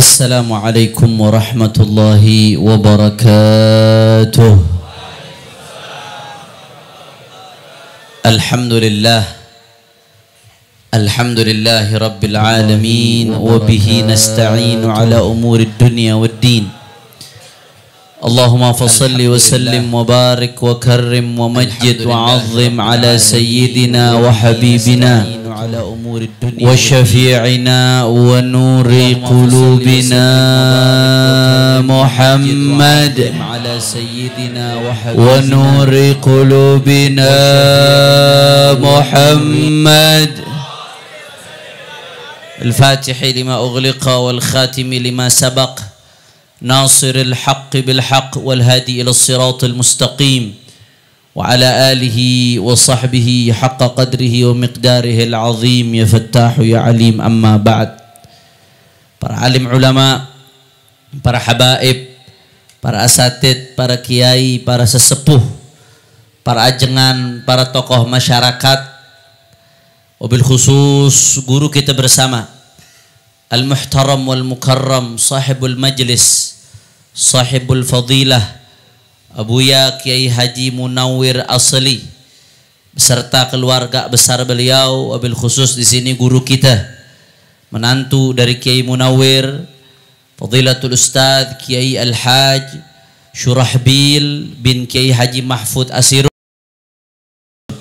السلام عليكم ورحمة الله وبركاته الحمد لله الحمد لله رب العالمين وبه نستعين على أمور الدنيا والدين اللهم فصل وسلم وبارك وكرم ومجد وعظم على سيدنا وحبيبنا وشفيعنا ونور قلوبنا محمد على سيدنا ونور قلوبنا محمد الفاتح لما أغلق والخاتم لما سبق ناصر الحق بالحق والهادي إلى الصراط المستقيم وعلى آله وصحبه حق قدره ومقداره العظيم يا فتاح يا عليم أما بعد para alim ulama, para habaib, para asatid, para kiai, para sesepuh, para ajengan, para tokoh masyarakat, wabil khusus guru kita bersama, al-muhtaram wal-mukarram, sahibul majlis, sahibul fadilah Abuya Kiai Haji Munawir Asli beserta keluarga besar beliau wabil khusus di sini guru kita menantu dari Kiai Munawir Fadilatul Ustaz Kiai Al-Haj Syurahbil bin Kiai Haji Mahfud Asir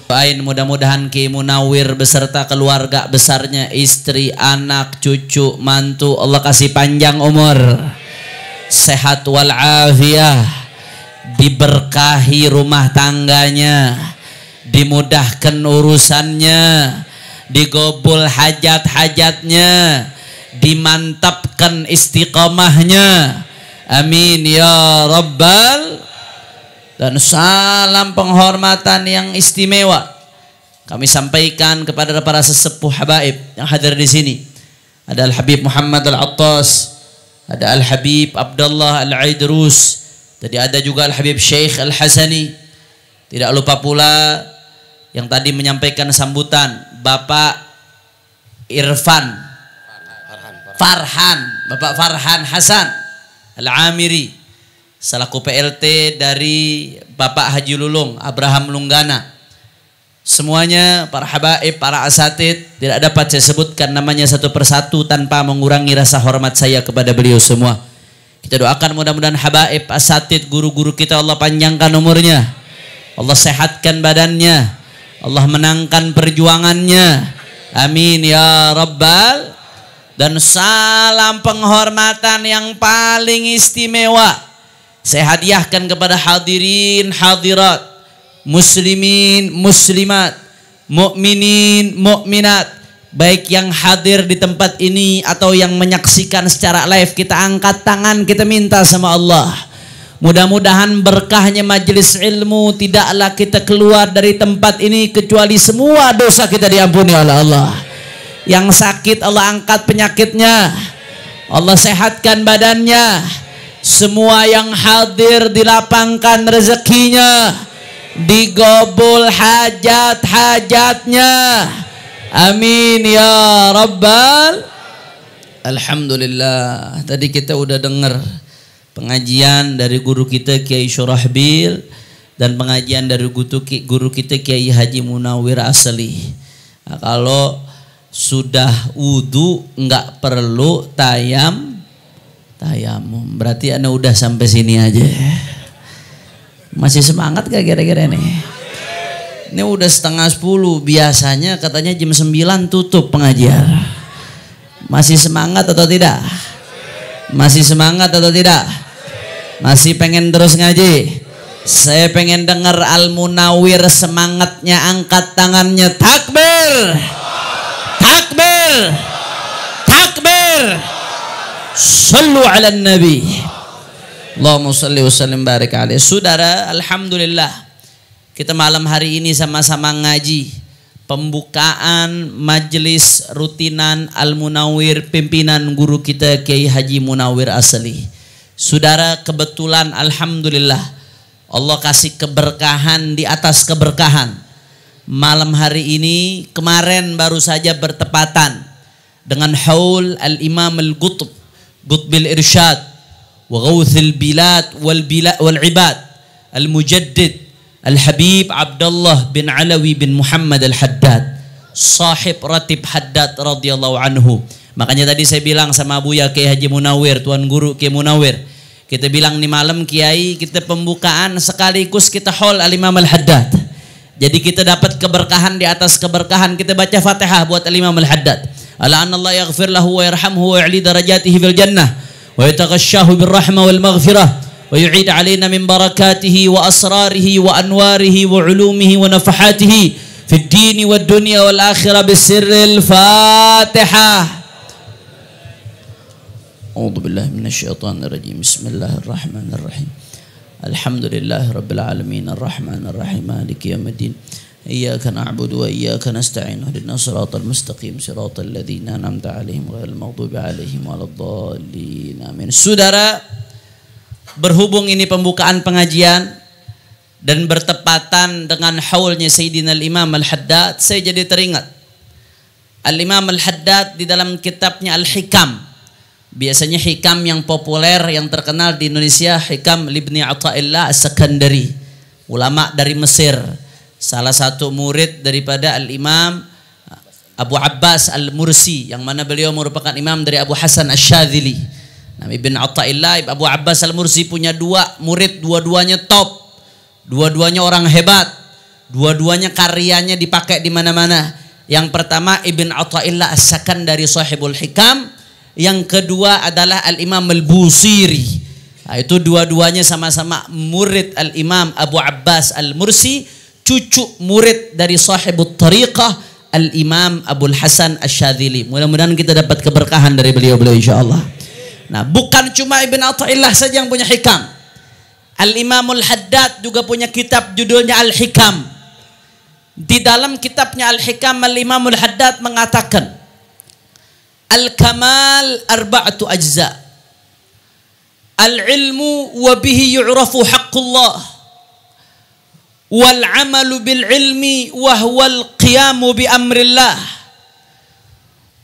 Doain mudah-mudahan Kiai Munawir beserta keluarga besarnya istri, anak, cucu, mantu Allah kasih panjang umur sehat walafiah, diberkahi rumah tangganya, dimudahkan urusannya, digobol hajat-hajatnya, dimantapkan istiqomahnya. Amin ya Rabbal dan salam penghormatan yang istimewa kami sampaikan kepada para sesepuh habaib yang hadir di sini. Ada Habib Muhammad Al Attas, ada Al Habib Abdullah Al Aidrus tadi ada juga Al Habib Sheikh Al Hasani tidak lupa pula yang tadi menyampaikan sambutan Bapak Irfan Farhan, Farhan Bapak Farhan Hasan Al Amiri selaku PLT dari Bapak Haji Lulung Abraham Lunggana Semuanya para habaib, para asatid tidak dapat saya sebutkan namanya satu persatu tanpa mengurangi rasa hormat saya kepada beliau semua. Kita doakan mudah-mudahan habaib, asatid, guru-guru kita Allah panjangkan umurnya. Allah sehatkan badannya. Allah menangkan perjuangannya. Amin ya rabbal dan salam penghormatan yang paling istimewa saya hadiahkan kepada hadirin hadirat muslimin, muslimat, mukminin, mukminat, baik yang hadir di tempat ini atau yang menyaksikan secara live, kita angkat tangan, kita minta sama Allah. Mudah-mudahan berkahnya majelis ilmu tidaklah kita keluar dari tempat ini kecuali semua dosa kita diampuni oleh Allah. Yang sakit Allah angkat penyakitnya. Allah sehatkan badannya. Semua yang hadir dilapangkan rezekinya digobul hajat-hajatnya. Amin ya Rabbal. Alhamdulillah. Tadi kita udah dengar pengajian dari guru kita Kiai Syurahbil dan pengajian dari guru kita Kiai Haji Munawir Asli. Nah, kalau sudah wudhu nggak perlu tayam tayamum. Berarti anda udah sampai sini aja. Masih semangat gak kira-kira ini? Ini udah setengah sepuluh. Biasanya katanya jam sembilan tutup pengajian. Masih semangat atau tidak? Masih semangat atau tidak? Masih pengen terus ngaji? Saya pengen dengar Al Munawir semangatnya angkat tangannya takbir. Takbir. Takbir. Sallu ala nabi. Allahumma salli wa sallim barik alaih. Saudara, alhamdulillah kita malam hari ini sama-sama ngaji pembukaan majelis rutinan Al Munawir pimpinan guru kita Kiai Haji Munawir Asli. Saudara, kebetulan alhamdulillah Allah kasih keberkahan di atas keberkahan. Malam hari ini kemarin baru saja bertepatan dengan haul Al Imam Al gutub Gutbil Irsyad وغوث البلاد والبلاد والعباد المجدد الحبيب عبد الله بن علوي بن محمد الحداد sahib ratib رضي radhiyallahu anhu. Makanya tadi saya bilang sama Buya Kiai Haji Munawir, Tuan Guru Kiai Munawir. Kita bilang nih malam Kiai, kita pembukaan sekaligus kita haul Al-Imam Al-Haddad. Jadi kita dapat keberkahan di atas keberkahan. Kita baca Fatihah buat Al-Imam Al-Haddad. Ala yaghfir lahu wa yarhamhu wa ya'li darajatihi fil jannah. ويتغشاه بالرحمة والمغفرة ويعيد علينا من بركاته وأسراره وأنواره وعلومه ونفحاته في الدين والدنيا والآخرة بسر الفاتحة أعوذ بالله من الشيطان الرجيم بسم الله الرحمن الرحيم الحمد لله رب العالمين الرحمن الرحيم مالك يوم الدين إياك نعبد وإياك نستعين اهدنا الصراط المستقيم صراط الذين أنعمت عليهم غير المغضوب عليهم ولا الضالين آمين Saudara berhubung ini pembukaan pengajian dan bertepatan dengan haulnya Sayyidina Al-Imam Al-Haddad saya jadi teringat Al-Imam Al-Haddad di dalam kitabnya Al-Hikam biasanya hikam yang populer yang terkenal di Indonesia hikam Ibni Athaillah As-Sakandari ulama dari Mesir salah satu murid daripada Al-Imam Abu Abbas Al-Mursi yang mana beliau merupakan imam dari Abu Hasan Asy-Syadzili. al Ibn Athaillah, Abu Abbas Al-Mursi punya dua murid, dua-duanya top. Dua-duanya orang hebat. Dua-duanya karyanya dipakai di mana-mana. Yang pertama Ibn Atta'illah asakan dari Sahibul Hikam, yang kedua adalah Al-Imam Al-Busiri. Nah, itu dua-duanya sama-sama murid Al-Imam Abu Abbas Al-Mursi cucu murid dari sahibut tariqah Al-Imam abul Hasan Asyadzili. Mudah-mudahan kita dapat keberkahan dari beliau-beliau insyaallah. Nah, bukan cuma Ibn al taillah saja yang punya hikam. Al-Imamul Haddad juga punya kitab judulnya Al-Hikam. Di dalam kitabnya Al-Hikam Al-Imamul Haddad mengatakan Al-Kamal arba'atu ajza. Al-ilmu wabihi bihi yu'rafu haqqullah. والعمل بالعلم وهو القيام بأمر الله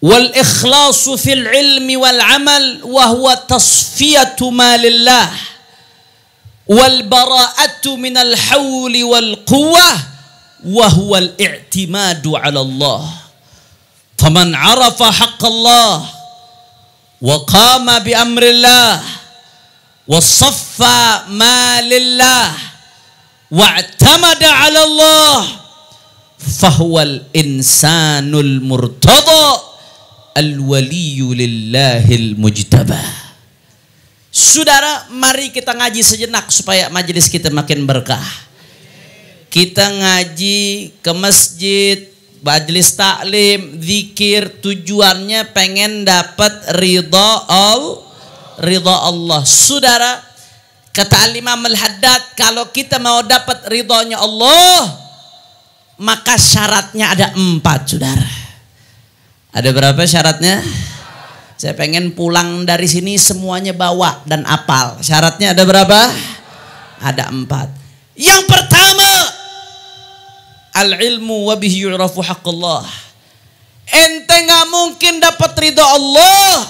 والإخلاص في العلم والعمل وهو تصفية ما لله والبراءة من الحول والقوة وهو الاعتماد على الله فمن عرف حق الله وقام بأمر الله وصفى ما لله wa'tamada Allah fahuwal insanul murtada al mujtaba Saudara, mari kita ngaji sejenak supaya majelis kita makin berkah. Kita ngaji ke masjid, majelis taklim, zikir, tujuannya pengen dapat ridha Allah. ridha Allah. Saudara, Kata Al-Imam Al-Haddad, kalau kita mau dapat ridhonya Allah, maka syaratnya ada empat, saudara. Ada berapa syaratnya? Saya pengen pulang dari sini semuanya bawa dan apal. Syaratnya ada berapa? Ada empat. Yang pertama, al-ilmu wa bihi yu'rafu haqqallah. Ente nggak mungkin dapat ridho Allah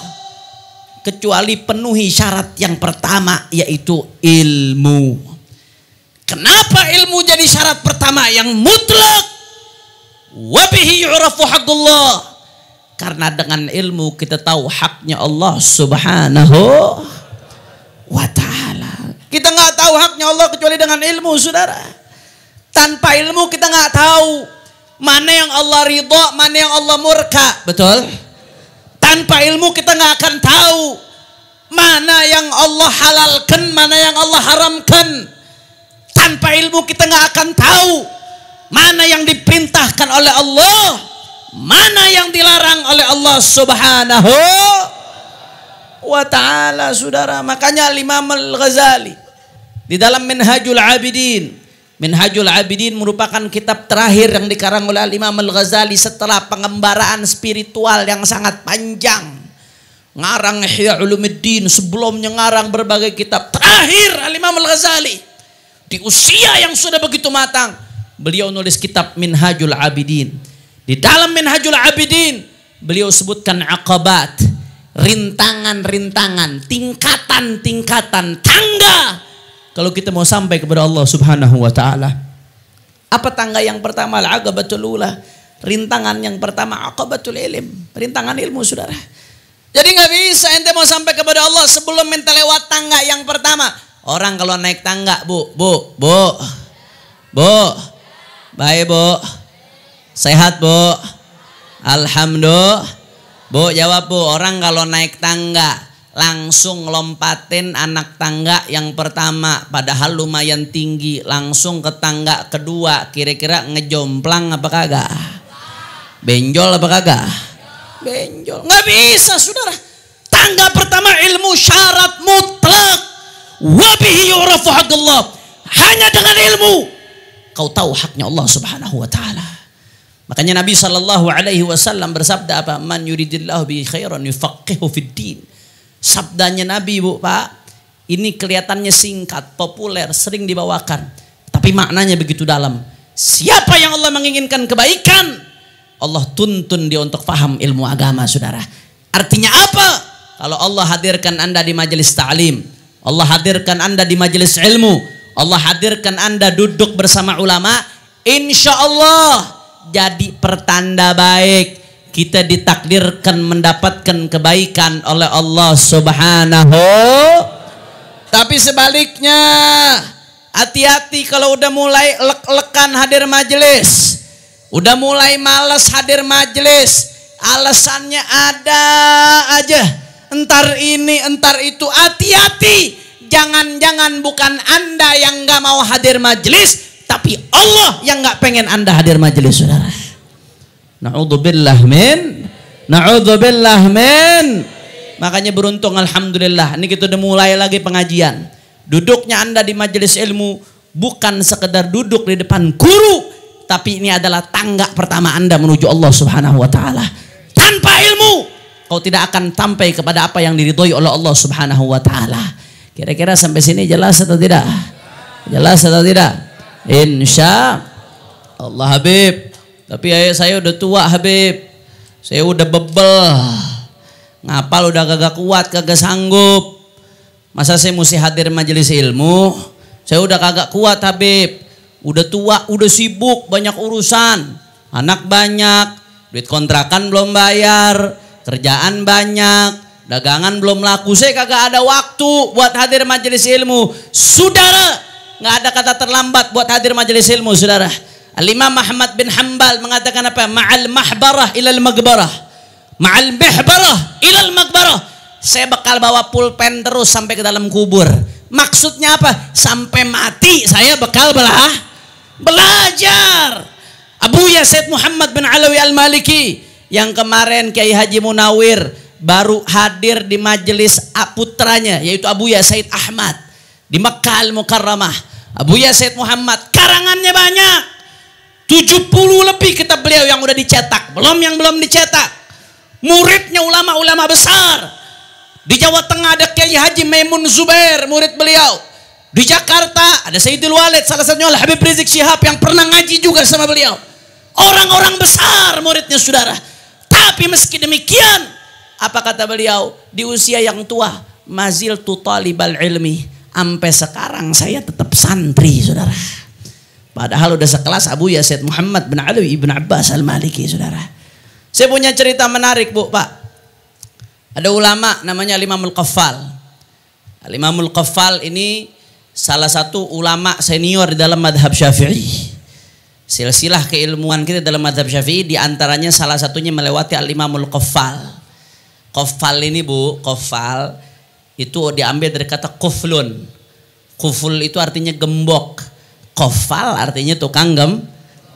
kecuali penuhi syarat yang pertama yaitu ilmu. Kenapa ilmu jadi syarat pertama yang mutlak? Wabihi yu'rafu haqqullah. Karena dengan ilmu kita tahu haknya Allah Subhanahu wa taala. Kita nggak tahu haknya Allah kecuali dengan ilmu, Saudara. Tanpa ilmu kita nggak tahu mana yang Allah ridho, mana yang Allah murka. Betul? Tanpa ilmu kita nggak akan tahu mana yang Allah halalkan, mana yang Allah haramkan. Tanpa ilmu kita nggak akan tahu mana yang diperintahkan oleh Allah, mana yang dilarang oleh Allah Subhanahu wa taala, Saudara. Makanya Imam Al-Ghazali di dalam Minhajul Abidin Minhajul Abidin merupakan kitab terakhir yang dikarang oleh Imam Al-Ghazali setelah pengembaraan spiritual yang sangat panjang. Ngarang Ihya Ulumuddin, sebelumnya ngarang berbagai kitab. Terakhir Imam Al-Ghazali di usia yang sudah begitu matang, beliau nulis kitab Minhajul Abidin. Di dalam Minhajul Abidin, beliau sebutkan akabat, rintangan-rintangan, tingkatan-tingkatan, tangga kalau kita mau sampai kepada Allah Subhanahu wa taala. Apa tangga yang pertama? Al-aqabatul Rintangan yang pertama aqabatul ilim. rintangan ilmu Saudara. Jadi nggak bisa ente mau sampai kepada Allah sebelum ente lewat tangga yang pertama. Orang kalau naik tangga, Bu, Bu, Bu. Bu. Baik, Bu. Sehat, Bu. Alhamdulillah. Bu, jawab Bu, orang kalau naik tangga langsung lompatin anak tangga yang pertama padahal lumayan tinggi langsung ke tangga kedua kira-kira ngejomplang apa kagak benjol apa kagak benjol nggak bisa saudara tangga pertama ilmu syarat mutlak wabihi hanya dengan ilmu kau tahu haknya Allah subhanahu wa ta'ala makanya Nabi shallallahu Alaihi Wasallam bersabda apa man yuridillahu bi khairan yufaqihu fid sabdanya Nabi Ibu Pak. Ini kelihatannya singkat, populer, sering dibawakan. Tapi maknanya begitu dalam. Siapa yang Allah menginginkan kebaikan? Allah tuntun dia untuk paham ilmu agama saudara. Artinya apa? Kalau Allah hadirkan anda di majelis ta'lim. Allah hadirkan anda di majelis ilmu. Allah hadirkan anda duduk bersama ulama. Insya Allah jadi pertanda baik kita ditakdirkan mendapatkan kebaikan oleh Allah Subhanahu tapi sebaliknya hati-hati kalau udah mulai lek-lekan hadir majelis udah mulai males hadir majelis alasannya ada aja entar ini entar itu hati-hati jangan-jangan bukan anda yang gak mau hadir majelis tapi Allah yang gak pengen anda hadir majelis saudara Na'udzubillah min. Na'udzubillah min. Makanya beruntung alhamdulillah. Ini kita udah mulai lagi pengajian. Duduknya Anda di majelis ilmu bukan sekedar duduk di depan guru, tapi ini adalah tangga pertama Anda menuju Allah Subhanahu wa taala. Tanpa ilmu, kau tidak akan sampai kepada apa yang diridhoi oleh Allah Subhanahu wa taala. Kira-kira sampai sini jelas atau tidak? Jelas atau tidak? Insya Allah Habib. Tapi ayah saya udah tua Habib. Saya udah bebel. Ngapal udah gagak kuat, kagak sanggup. Masa saya mesti hadir majelis ilmu? Saya udah kagak kuat Habib. Udah tua, udah sibuk, banyak urusan. Anak banyak, duit kontrakan belum bayar, kerjaan banyak, dagangan belum laku. Saya kagak ada waktu buat hadir majelis ilmu. Saudara, nggak ada kata terlambat buat hadir majelis ilmu, saudara. Al-Imam Ahmad bin Hambal mengatakan apa? Ma'al mahbarah ilal magbarah. Ma'al mahbarah ilal magbarah. Saya bakal bawa pulpen terus sampai ke dalam kubur. Maksudnya apa? Sampai mati saya bakal belah belajar. Abu Yazid Muhammad bin Alawi Al-Maliki yang kemarin Kiai Haji Munawir baru hadir di majelis putranya yaitu Abu Yazid Ahmad di Mekah Al-Mukarramah. Abu Yazid Muhammad karangannya banyak 70 lebih kitab beliau yang udah dicetak, belum yang belum dicetak. Muridnya ulama-ulama besar. Di Jawa Tengah ada Kiai Haji Maimun Zubair, murid beliau. Di Jakarta ada Sayyidul Walid, salah satunya oleh Habib Rizik Syihab yang pernah ngaji juga sama beliau. Orang-orang besar muridnya saudara. Tapi meski demikian, apa kata beliau? Di usia yang tua, mazil tutalibal ilmi. Sampai sekarang saya tetap santri saudara Padahal udah sekelas Abu Yazid Muhammad bin Ali ibn Abbas al-Maliki saudara. Saya punya cerita menarik bu pak. Ada ulama namanya Imamul Qaffal. Imamul Qaffal ini salah satu ulama senior di dalam madhab syafi'i. Silsilah keilmuan kita dalam madhab syafi'i diantaranya salah satunya melewati Al-Imamul Qaffal. Qaffal ini bu, Qaffal itu diambil dari kata kuflun. Kuful itu artinya gembok. Koval artinya tukang gem,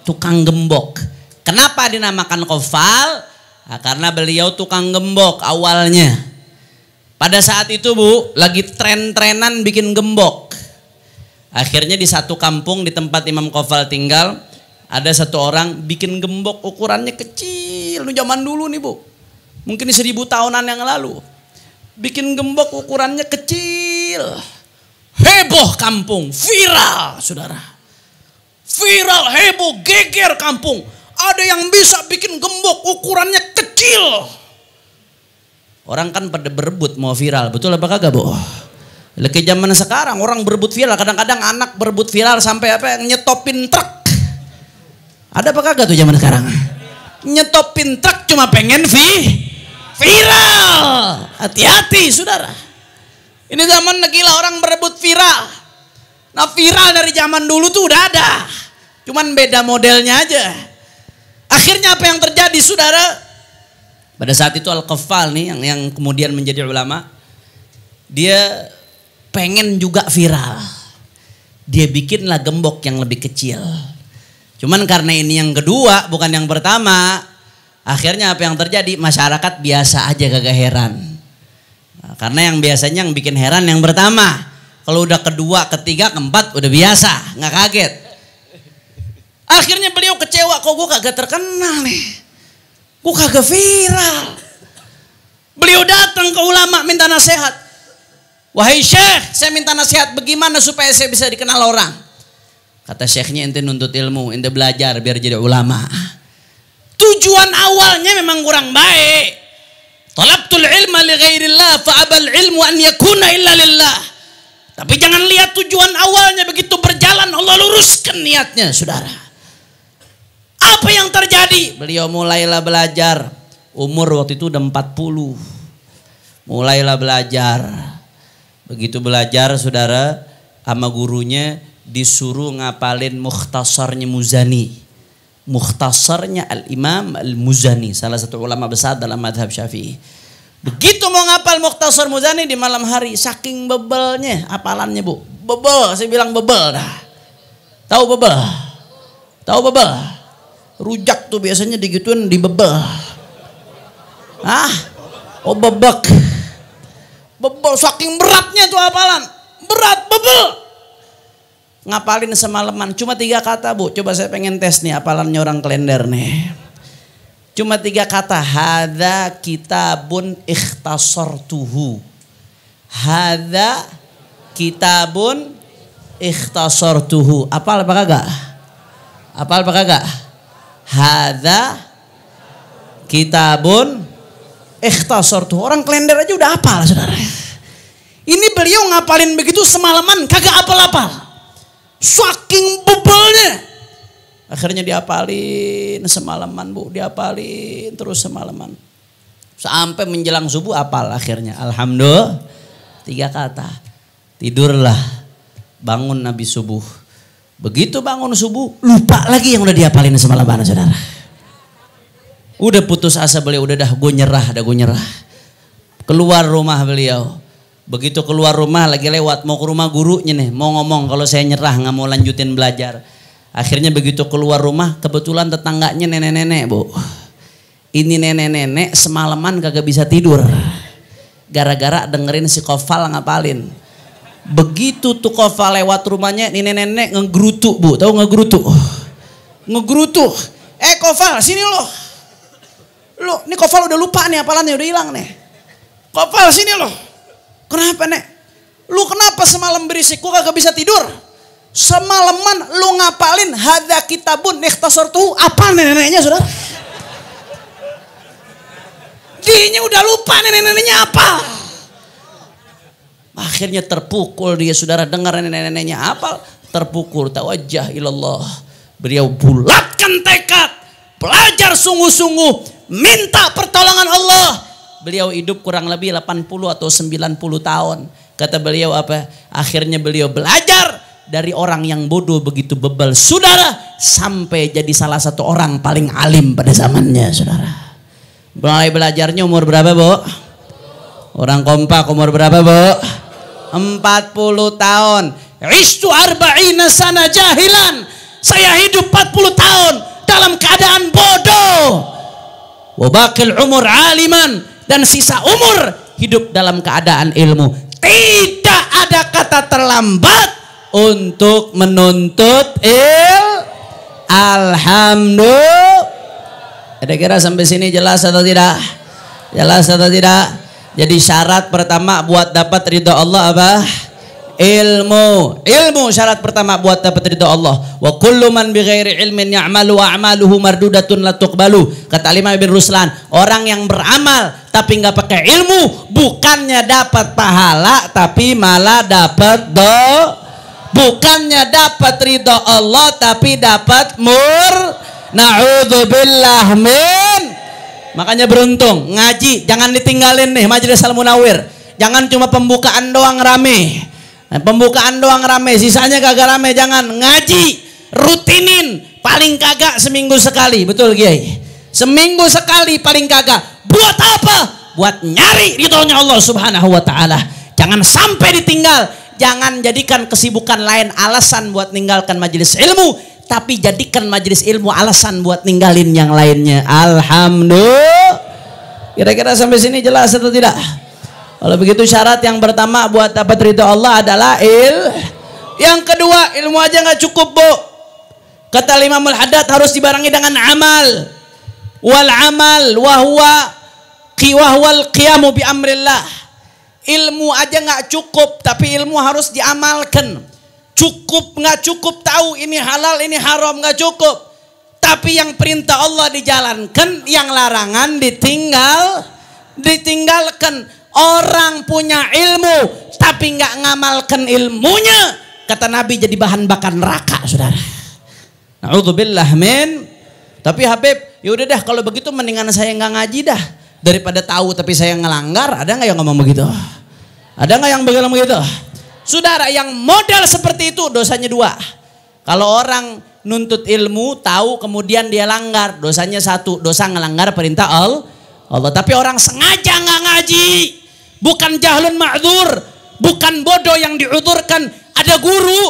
tukang gembok. Kenapa dinamakan Koval? Nah, karena beliau tukang gembok awalnya. Pada saat itu bu, lagi tren-trenan bikin gembok. Akhirnya di satu kampung di tempat Imam Koval tinggal, ada satu orang bikin gembok ukurannya kecil. Ini zaman dulu nih bu, mungkin seribu tahunan yang lalu. Bikin gembok ukurannya kecil. Heboh kampung, viral saudara viral, heboh, geger kampung. Ada yang bisa bikin gembok ukurannya kecil. Orang kan pada berebut mau viral, betul apa kagak, Bu? Lagi zaman sekarang orang berebut viral, kadang-kadang anak berebut viral sampai apa yang nyetopin truk. Ada apa kagak tuh zaman sekarang? Nyetopin truk cuma pengen vi viral. Hati-hati, Saudara. Ini zaman negila orang berebut viral. Nah viral dari zaman dulu tuh udah ada. Cuman beda modelnya aja. Akhirnya apa yang terjadi saudara? Pada saat itu Al-Qaffal nih yang, yang kemudian menjadi ulama. Dia pengen juga viral. Dia bikinlah gembok yang lebih kecil. Cuman karena ini yang kedua bukan yang pertama. Akhirnya apa yang terjadi? Masyarakat biasa aja kagak heran. Nah, karena yang biasanya yang bikin heran yang pertama. Kalau udah kedua, ketiga, keempat udah biasa, nggak kaget. Akhirnya beliau kecewa, kok gue kagak terkenal nih. Gue kagak viral. Beliau datang ke ulama minta nasihat. Wahai Syekh, saya minta nasihat bagaimana supaya saya bisa dikenal orang. Kata Syekhnya ente nuntut ilmu, ente belajar biar jadi ulama. Tujuan awalnya memang kurang baik. Talabtul ilma li ghairillah fa'abal ilmu an yakuna illa lillah. Tapi jangan lihat tujuan awalnya begitu berjalan Allah luruskan niatnya, saudara. Apa yang terjadi? Beliau mulailah belajar. Umur waktu itu udah 40. Mulailah belajar. Begitu belajar saudara sama gurunya disuruh ngapalin mukhtasarnya Muzani. Mukhtasarnya Al-Imam Al-Muzani. Salah satu ulama besar dalam madhab syafi'i. Begitu mau ngapal Mukhtasar Muzani di malam hari, saking bebelnya apalannya bu, bebel, saya bilang bebel dah. Tahu bebel? Tahu bebel? Rujak tuh biasanya digituin di bebel. Ah, oh bebek. Bebel saking beratnya tuh apalan, Berat bebel. Ngapalin semalaman cuma tiga kata bu. Coba saya pengen tes nih apalannya orang kalender nih. Cuma tiga kata. Hada kitabun tuhu Hada kitabun ikhtasartuhu. Apal apa kagak? Apal apa kagak? Hada kitabun tuh Orang kalender aja udah apal, Saudara. Ini beliau ngapalin begitu semalaman kagak apal-apal. Saking bebelnya. Akhirnya diapalin semalaman, Bu, diapalin terus semalaman. Sampai menjelang subuh apal akhirnya. Alhamdulillah. Tiga kata. Tidurlah. Bangun Nabi subuh Begitu bangun subuh, lupa lagi yang udah diapalin sama semalaman saudara. Udah putus asa beliau, udah dah gue nyerah, dah gue nyerah. Keluar rumah beliau. Begitu keluar rumah lagi lewat mau ke rumah gurunya nih, mau ngomong kalau saya nyerah nggak mau lanjutin belajar. Akhirnya begitu keluar rumah kebetulan tetangganya nenek-nenek bu. Ini nenek-nenek semalaman kagak bisa tidur. Gara-gara dengerin si koval ngapalin. Begitu tuh kofa lewat rumahnya, ini nenek-nenek ngegrutu, bu, tahu ngegerutu? Oh, ngegrutuk eh koval sini lo. Lo, ini Koval udah lupa nih apalannya, udah hilang nih. koval sini lo. Kenapa nek? Lu kenapa semalam berisik? Gua kagak bisa tidur. Semalaman lu ngapalin hada kitabun tuh apa neneknya sudah Dinya udah lupa nenek-neneknya apa? Akhirnya terpukul dia saudara dengar nenek-neneknya apa? Terpukul tawajah ilallah. Beliau bulatkan tekad. Belajar sungguh-sungguh. Minta pertolongan Allah. Beliau hidup kurang lebih 80 atau 90 tahun. Kata beliau apa? Akhirnya beliau belajar dari orang yang bodoh begitu bebal. Saudara sampai jadi salah satu orang paling alim pada zamannya saudara. Mulai belajarnya umur berapa bu? Orang kompak umur berapa bu? 40 tahun. Istu arba'ina sana jahilan. Saya hidup 40 tahun dalam keadaan bodoh. Wabakil umur aliman. Dan sisa umur hidup dalam keadaan ilmu. Tidak ada kata terlambat untuk menuntut il. Alhamdulillah. Kira-kira sampai sini jelas atau tidak? Jelas atau tidak? Jadi syarat pertama buat dapat ridho Allah apa? Ilmu. Ilmu syarat pertama buat dapat ridho Allah. Wa kullu man bighairi ilmin ya'malu wa a'maluhu mardudatun la tuqbalu. Kata Imam Ibnu Ruslan, orang yang beramal tapi nggak pakai ilmu bukannya dapat pahala tapi malah dapat do bukannya dapat ridho Allah tapi dapat mur naudzubillah min Makanya beruntung, ngaji jangan ditinggalin nih Majelis Al Munawir. Jangan cuma pembukaan doang rame. Eh, pembukaan doang rame, sisanya kagak rame. Jangan ngaji, rutinin, paling kagak seminggu sekali, betul Kiai. Seminggu sekali paling kagak. Buat apa? Buat nyari ridhonya Allah Subhanahu wa taala. Jangan sampai ditinggal. Jangan jadikan kesibukan lain alasan buat ninggalkan majelis ilmu tapi jadikan majelis ilmu alasan buat ninggalin yang lainnya. Alhamdulillah. Kira-kira sampai sini jelas atau tidak? Kalau begitu syarat yang pertama buat dapat ridho Allah adalah il. Yang kedua ilmu aja nggak cukup bu. Kata lima mulhadat harus dibarengi dengan amal. Wal amal wahwa kiwahwal qiyamu bi amrillah. Ilmu aja nggak cukup tapi ilmu harus diamalkan. Cukup nggak cukup tahu ini halal ini haram nggak cukup. Tapi yang perintah Allah dijalankan, yang larangan ditinggal, ditinggalkan. Orang punya ilmu tapi nggak ngamalkan ilmunya, kata Nabi jadi bahan bakar neraka, saudara. Alhamdulillah, men. Tapi Habib, yaudah dah kalau begitu mendingan saya nggak ngaji dah daripada tahu tapi saya ngelanggar. Ada nggak yang ngomong begitu? Ada nggak yang begalang begitu? Saudara yang modal seperti itu dosanya dua. Kalau orang nuntut ilmu, tahu kemudian dia langgar, dosanya satu, dosa ngelanggar perintah Allah. Allah. Tapi orang sengaja nggak ngaji, bukan jahlun ma'zur bukan bodoh yang diuturkan Ada guru,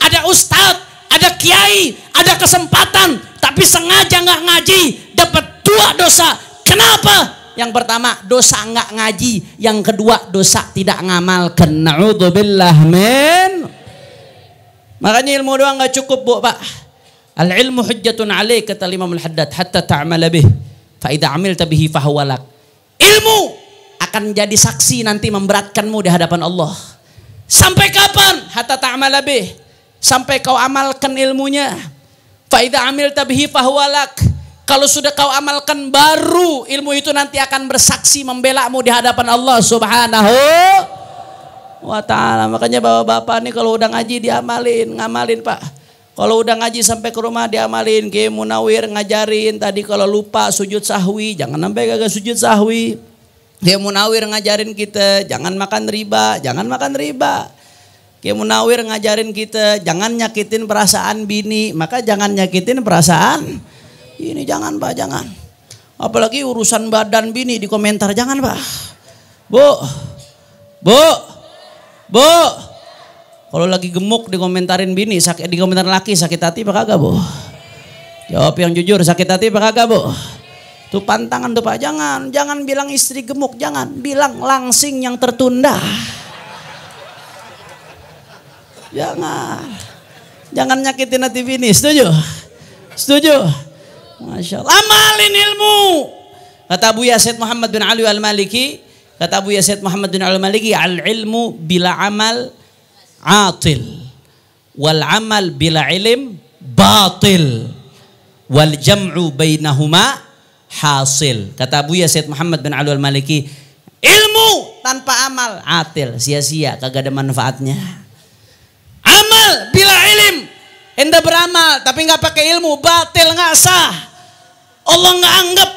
ada ustadz, ada kiai, ada kesempatan, tapi sengaja nggak ngaji, dapat dua dosa. Kenapa? Yang pertama dosa nggak ngaji. Yang kedua dosa tidak ngamalkan. Kenaudzubillah men. Makanya ilmu doang nggak cukup bu pak. Al ilmu hujatun alaih kata Imam Al hatta ta'mal ta bih. Fa idza amilta bihi Ilmu akan jadi saksi nanti memberatkanmu di hadapan Allah. Sampai kapan? Hatta ta'mal ta bih. Sampai kau amalkan ilmunya. Fa amil amilta bihi kalau sudah kau amalkan baru ilmu itu nanti akan bersaksi membela mu di hadapan Allah Subhanahu wa taala. Makanya bapak-bapak nih kalau udah ngaji diamalin, ngamalin Pak. Kalau udah ngaji sampai ke rumah diamalin, Ki Munawir ngajarin tadi kalau lupa sujud sahwi, jangan sampai gagal sujud sahwi. Ki Munawir ngajarin kita jangan makan riba, jangan makan riba. Ki Munawir ngajarin kita jangan nyakitin perasaan bini, maka jangan nyakitin perasaan ini jangan pak, jangan. Apalagi urusan badan bini di komentar, jangan pak. Bu, bu, bu. Kalau lagi gemuk di dikomentarin bini, sakit eh, di komentar laki sakit hati pak kagak bu? Jawab yang jujur, sakit hati pak kagak bu? Tuh pantangan tuh Pak, jangan, jangan bilang istri gemuk, jangan bilang langsing yang tertunda. Jangan. Jangan nyakitin hati bini, setuju? Setuju? Masya Allah. Amalin ilmu. Kata Abu Yasid Muhammad bin Ali al-Maliki. Kata Abu Yasid Muhammad bin Ali al-Maliki. Al-ilmu bila amal atil. Wal amal bila ilim batil. Wal jam'u bainahuma hasil. Kata Abu Yasid Muhammad bin Ali al-Maliki. Ilmu tanpa amal atil. Sia-sia kagak ada manfaatnya. Amal bila ilmu anda beramal tapi nggak pakai ilmu, batil nggak sah. Allah nggak anggap.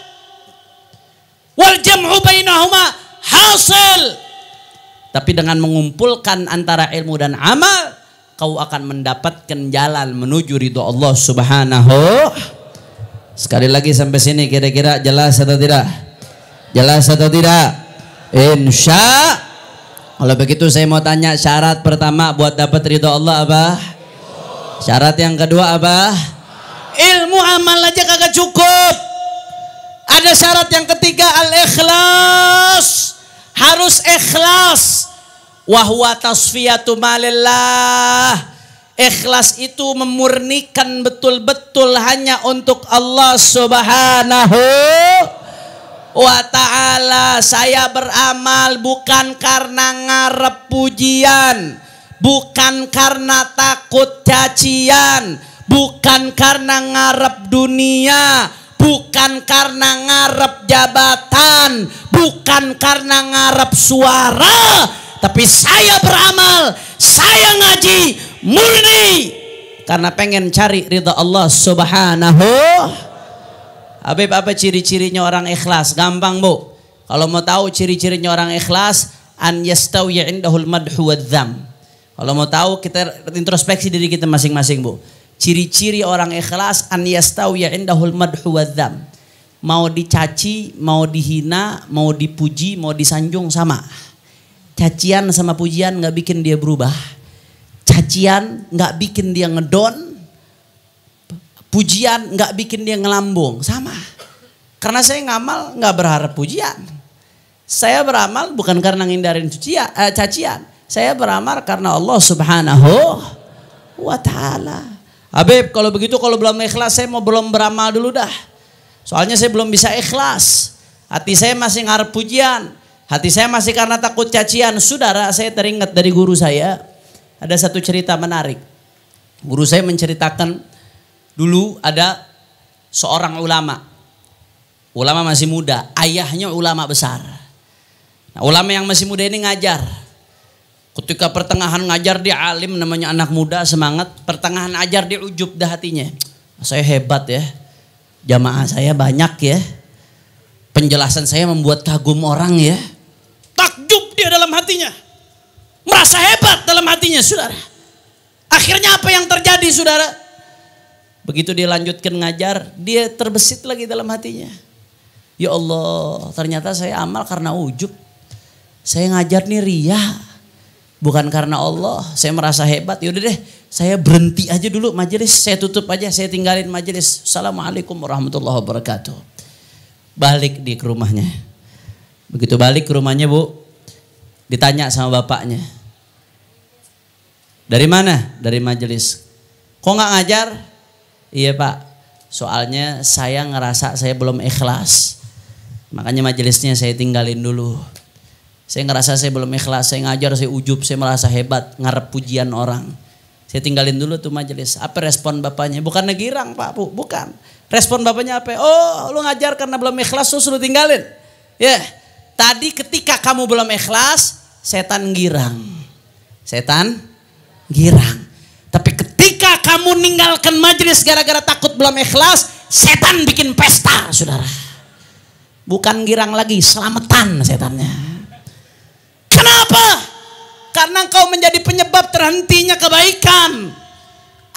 Wal jam'u bainahuma hasil. Tapi dengan mengumpulkan antara ilmu dan amal, kau akan mendapatkan jalan menuju ridho Allah Subhanahu. Sekali lagi sampai sini kira-kira jelas atau tidak? Jelas atau tidak? Insya. Kalau begitu saya mau tanya syarat pertama buat dapat ridho Allah apa? Syarat yang kedua apa? Ilmu amal aja kagak cukup. Ada syarat yang ketiga al-ikhlas. Harus ikhlas. Wahwa tasfiyatu malillah. Ikhlas itu memurnikan betul-betul hanya untuk Allah Subhanahu wa ta'ala. Saya beramal bukan karena ngarep pujian bukan karena takut cacian, bukan karena ngarep dunia, bukan karena ngarep jabatan, bukan karena ngarep suara, tapi saya beramal, saya ngaji murni karena pengen cari ridha Allah Subhanahu. Habib apa ciri-cirinya orang ikhlas? Gampang, Bu. Kalau mau tahu ciri-cirinya orang ikhlas, an yastawi indahul madhu wadzam. Kalau mau tahu kita introspeksi diri kita masing-masing bu. Ciri-ciri orang ikhlas an ya indahul madhu wadzam. Mau dicaci, mau dihina, mau dipuji, mau disanjung sama. Cacian sama pujian nggak bikin dia berubah. Cacian nggak bikin dia ngedon. Pujian nggak bikin dia ngelambung, sama. Karena saya ngamal nggak berharap pujian. Saya beramal bukan karena ngindarin cucian, eh, cacian saya beramal karena Allah Subhanahu wa taala. Habib, kalau begitu kalau belum ikhlas saya mau belum beramal dulu dah. Soalnya saya belum bisa ikhlas. Hati saya masih ngarep pujian. Hati saya masih karena takut cacian. Saudara, saya teringat dari guru saya. Ada satu cerita menarik. Guru saya menceritakan dulu ada seorang ulama. Ulama masih muda, ayahnya ulama besar. Nah, ulama yang masih muda ini ngajar. Ketika pertengahan ngajar di alim namanya anak muda semangat, pertengahan ajar di ujub dah hatinya. Saya hebat ya. Jamaah saya banyak ya. Penjelasan saya membuat kagum orang ya. Takjub dia dalam hatinya. Merasa hebat dalam hatinya, Saudara. Akhirnya apa yang terjadi, Saudara? Begitu dia lanjutkan ngajar, dia terbesit lagi dalam hatinya. Ya Allah, ternyata saya amal karena ujub. Saya ngajar nih riyah bukan karena Allah saya merasa hebat yaudah deh saya berhenti aja dulu majelis saya tutup aja saya tinggalin majelis assalamualaikum warahmatullahi wabarakatuh balik di ke rumahnya begitu balik ke rumahnya bu ditanya sama bapaknya dari mana dari majelis kok nggak ngajar iya pak soalnya saya ngerasa saya belum ikhlas makanya majelisnya saya tinggalin dulu saya ngerasa saya belum ikhlas, saya ngajar, saya ujub, saya merasa hebat, ngarep pujian orang. Saya tinggalin dulu tuh majelis. Apa respon bapaknya? Bukan negirang pak, bu. bukan. Respon bapaknya apa? Oh lu ngajar karena belum ikhlas terus lu tinggalin. Ya, yeah. tadi ketika kamu belum ikhlas, setan girang. Setan girang. Tapi ketika kamu ninggalkan majelis gara-gara takut belum ikhlas, setan bikin pesta saudara. Bukan girang lagi, selamatan setannya. Kenapa? Karena engkau menjadi penyebab terhentinya kebaikan.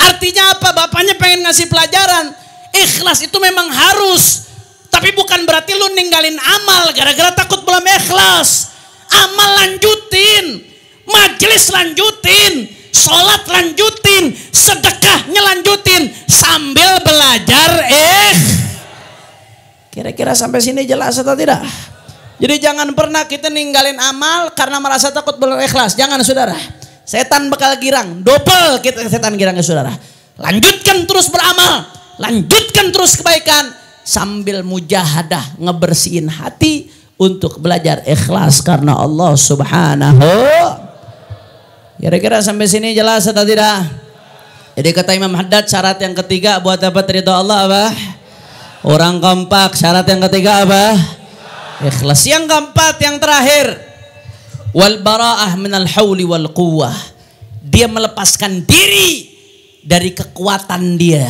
Artinya apa? Bapaknya pengen ngasih pelajaran. Ikhlas itu memang harus. Tapi bukan berarti lu ninggalin amal gara-gara takut belum ikhlas. Amal lanjutin. Majelis lanjutin. Sholat lanjutin. Sedekahnya lanjutin. Sambil belajar eh. Kira-kira sampai sini jelas atau tidak? Jadi jangan pernah kita ninggalin amal karena merasa takut belum ikhlas. Jangan saudara. Setan bakal girang. Dobel kita setan girangnya saudara. Lanjutkan terus beramal. Lanjutkan terus kebaikan. Sambil mujahadah ngebersihin hati untuk belajar ikhlas karena Allah subhanahu. Kira-kira sampai sini jelas atau tidak? Jadi kata Imam Haddad syarat yang ketiga buat dapat ridho Allah apa? Orang kompak syarat yang ketiga apa? Ikhlas. Yang keempat, yang terakhir. Wal bara'ah minal hawli wal quwah Dia melepaskan diri dari kekuatan dia.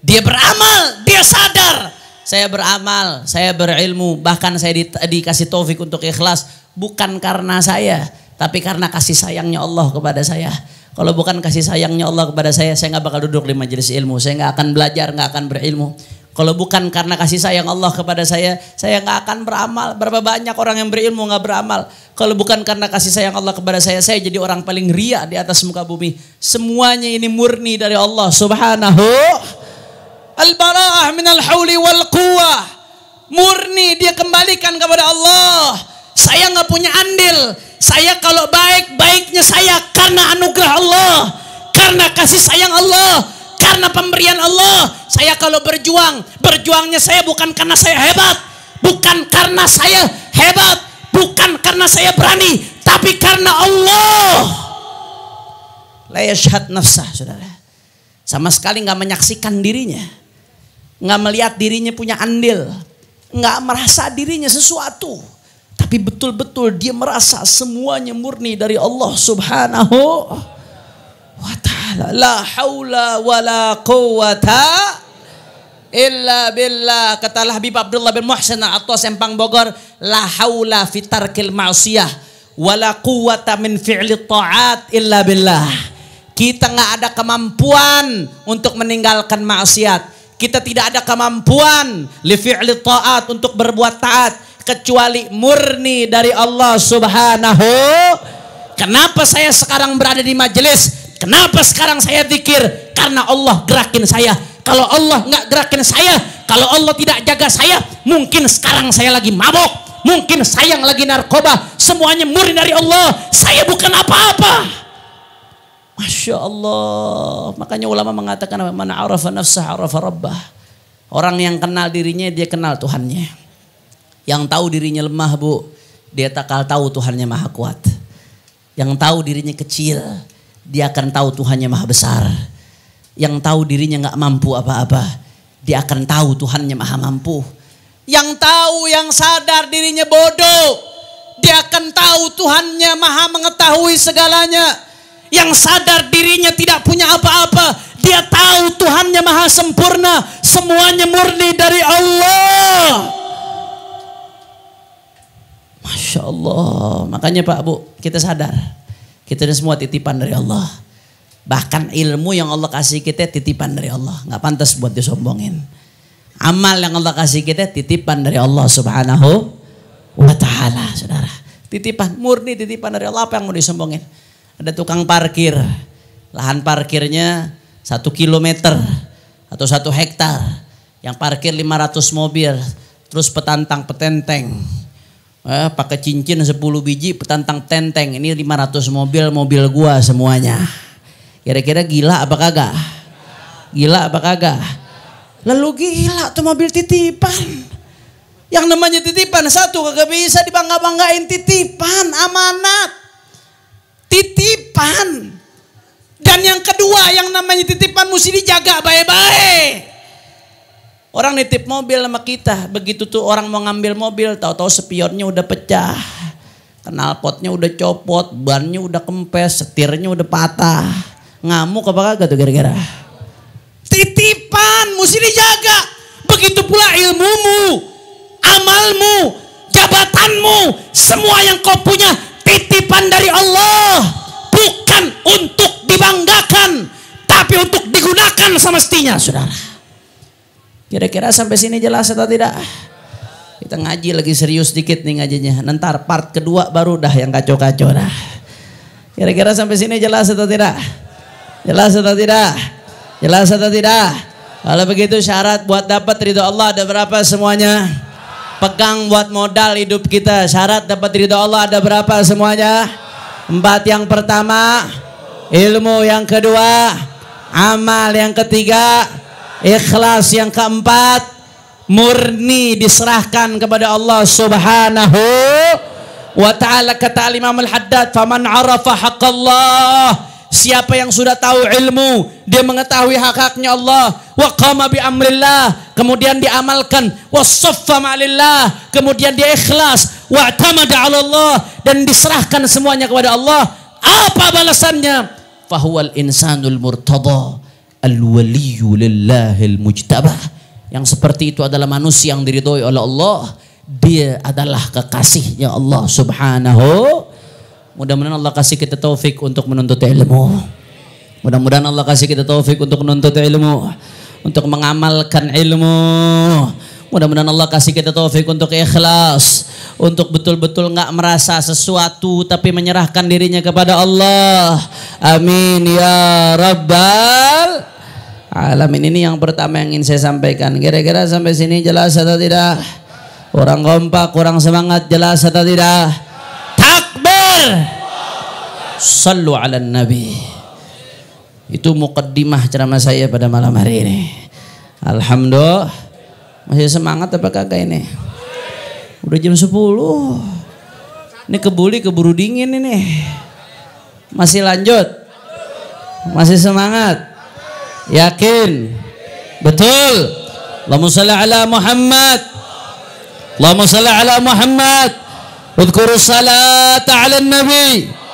Dia beramal, dia sadar. Saya beramal, saya berilmu, bahkan saya di, dikasih taufik untuk ikhlas. Bukan karena saya, tapi karena kasih sayangnya Allah kepada saya. Kalau bukan kasih sayangnya Allah kepada saya, saya nggak bakal duduk di majelis ilmu. Saya nggak akan belajar, nggak akan berilmu. Kalau bukan karena kasih sayang Allah kepada saya, saya nggak akan beramal. Berapa banyak orang yang berilmu nggak beramal. Kalau bukan karena kasih sayang Allah kepada saya, saya jadi orang paling ria di atas muka bumi. Semuanya ini murni dari Allah subhanahu. Al-bara'ah minal hawli wal Kuwa. Murni dia kembalikan kepada Allah. Saya nggak punya andil. Saya kalau baik, baiknya saya karena anugerah Allah. Karena kasih sayang Allah. Karena pemberian Allah saya kalau berjuang, berjuangnya saya bukan karena saya hebat, bukan karena saya hebat, bukan karena saya berani, tapi karena Allah. Layashat nafsah, saudara. Sama sekali nggak menyaksikan dirinya, nggak melihat dirinya punya andil, nggak merasa dirinya sesuatu. Tapi betul-betul dia merasa semuanya murni dari Allah subhanahu wa ta'ala. La haula wa quwata Illa billah kata Habib Abdullah bin Muhsin atau Sempang Bogor la haula fitarkil ma'siyah wala quwwata min fi'li ta'at illa billah. Kita nggak ada kemampuan untuk meninggalkan maksiat. Kita tidak ada kemampuan li fi'li ta'at untuk berbuat taat kecuali murni dari Allah Subhanahu Kenapa saya sekarang berada di majelis? Kenapa sekarang saya zikir? Karena Allah gerakin saya kalau Allah nggak gerakin saya, kalau Allah tidak jaga saya, mungkin sekarang saya lagi mabok, mungkin saya lagi narkoba, semuanya murni dari Allah. Saya bukan apa-apa. Masya Allah. Makanya ulama mengatakan mana arafa nafsah arafa rabbah. Orang yang kenal dirinya dia kenal Tuhannya. Yang tahu dirinya lemah bu, dia takal tahu Tuhannya maha kuat. Yang tahu dirinya kecil, dia akan tahu Tuhannya maha besar. Yang tahu dirinya nggak mampu apa-apa, dia akan tahu Tuhannya maha mampu. Yang tahu, yang sadar dirinya bodoh, dia akan tahu Tuhannya maha mengetahui segalanya. Yang sadar dirinya tidak punya apa-apa, dia tahu Tuhannya maha sempurna, semuanya murni dari Allah. Masya Allah, makanya Pak Bu, kita sadar. Kita semua titipan dari Allah. Bahkan ilmu yang Allah kasih kita titipan dari Allah. Nggak pantas buat disombongin. Amal yang Allah kasih kita titipan dari Allah subhanahu wa ta'ala saudara. Titipan, murni titipan dari Allah. Apa yang mau disombongin? Ada tukang parkir. Lahan parkirnya satu kilometer atau satu hektar yang parkir 500 mobil terus petantang petenteng eh, pakai cincin 10 biji petantang tenteng ini 500 mobil mobil gua semuanya Kira-kira gila apa kagak? Gila apa kagak? Lalu gila tuh mobil titipan. Yang namanya titipan satu kagak bisa dibangga-banggain titipan, amanat. Titipan. Dan yang kedua yang namanya titipan mesti dijaga baik-baik. Orang nitip mobil sama kita, begitu tuh orang mau ngambil mobil, tahu-tahu spionnya udah pecah. Knalpotnya udah copot, bannya udah kempes, setirnya udah patah Ngamuk apa kagak tuh gara-gara? Titipan mesti dijaga. Begitu pula ilmumu, amalmu, jabatanmu, semua yang kau punya titipan dari Allah. Bukan untuk dibanggakan, tapi untuk digunakan semestinya, saudara. Kira-kira sampai sini jelas atau tidak? Kita ngaji lagi serius dikit nih ngajinya. Nanti part kedua baru dah yang kacau-kacau dah. Kira-kira sampai sini jelas atau tidak? Jelas atau tidak? Jelas atau tidak? Kalau begitu syarat buat dapat ridho Allah ada berapa semuanya? Pegang buat modal hidup kita. Syarat dapat ridho Allah ada berapa semuanya? Empat yang pertama, ilmu yang kedua, amal yang ketiga, ikhlas yang keempat, murni diserahkan kepada Allah Subhanahu wa taala kata Imam Al-Haddad, "Faman 'arafa haqqallah" Siapa yang sudah tahu ilmu, dia mengetahui hak-haknya Allah. Wa qama bi amrillah, kemudian diamalkan. Wa saffa ma'lillah, kemudian dia ikhlas. Wa tamada 'ala Allah dan diserahkan semuanya kepada Allah. Apa balasannya? Fahuwal insanul murtada al-waliyyu lillahil mujtabah. Yang seperti itu adalah manusia yang diridhoi oleh Allah. Dia adalah kekasihnya Allah Subhanahu Mudah-mudahan Allah kasih kita taufik untuk menuntut ilmu. Mudah-mudahan Allah kasih kita taufik untuk menuntut ilmu, untuk mengamalkan ilmu. Mudah-mudahan Allah kasih kita taufik untuk ikhlas, untuk betul-betul nggak -betul merasa sesuatu tapi menyerahkan dirinya kepada Allah. Amin ya rabbal alamin. Ini yang pertama yang ingin saya sampaikan. Kira-kira sampai sini jelas atau tidak? Orang kompak, kurang semangat, jelas atau tidak? Sallu ala nabi Itu mukaddimah ceramah saya pada malam hari ini Alhamdulillah Masih semangat apa kagak ini? Udah jam 10 Ini kebuli keburu dingin ini Masih lanjut? Masih semangat? Yakin? Betul? Allahumma salli ala Muhammad Allahumma salli ala Muhammad اذكروا الصلاة على النبي